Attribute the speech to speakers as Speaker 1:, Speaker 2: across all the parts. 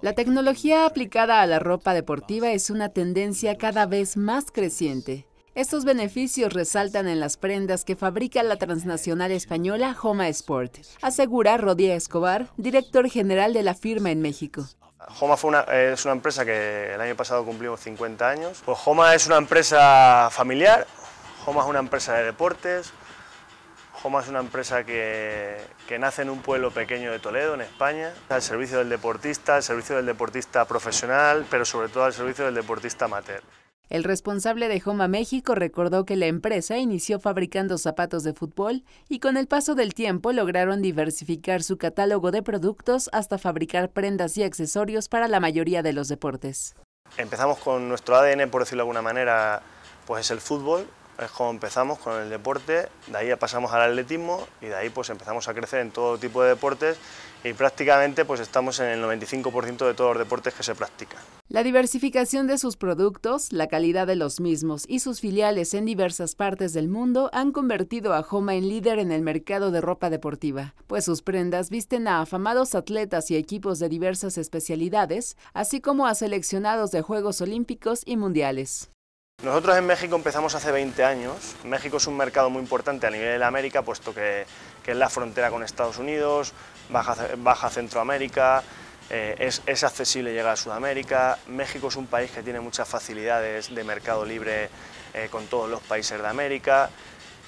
Speaker 1: La tecnología aplicada a la ropa deportiva es una tendencia cada vez más creciente. Estos beneficios resaltan en las prendas que fabrica la transnacional española Homa Sport, asegura Rodríguez Escobar, director general de la firma en México.
Speaker 2: Homa fue es una empresa que el año pasado cumplimos 50 años. Pues Homa es una empresa familiar, Homa es una empresa de deportes, Joma es una empresa que, nace en un pueblo pequeño de Toledo, en España, al servicio del deportista, al servicio del deportista profesional, pero sobre todo al servicio del deportista amateur.
Speaker 1: El responsable de Joma México recordó que la empresa inició fabricando zapatos de fútbol y con el paso del tiempo lograron diversificar su catálogo de productos hasta fabricar prendas y accesorios para la mayoría de los deportes.
Speaker 2: Empezamos con nuestro ADN, por decirlo de alguna manera, pues es el fútbol es como empezamos con el deporte, de ahí pasamos al atletismo y de ahí pues empezamos a crecer en todo tipo de deportes y prácticamente pues estamos en el 95% de todos los deportes que se practican.
Speaker 1: La diversificación de sus productos, la calidad de los mismos y sus filiales en diversas partes del mundo han convertido a Homa en líder en el mercado de ropa deportiva, pues sus prendas visten a afamados atletas y equipos de diversas especialidades, así como a seleccionados de Juegos Olímpicos y Mundiales.
Speaker 2: Nosotros en México empezamos hace 20 años. México es un mercado muy importante a nivel de América, puesto que, es la frontera con Estados Unidos, baja, Centroamérica, eh, es, accesible llegar a Sudamérica. México es un país que tiene muchas facilidades de mercado libre eh, con todos los países de América.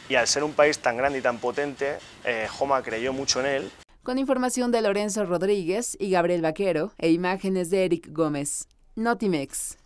Speaker 2: Y al ser un país tan grande y tan potente, eh, Joma creyó mucho en él.
Speaker 1: Con información de Lorenzo Rodríguez y Gabriel Vaquero e imágenes de Eric Gómez. Notimex.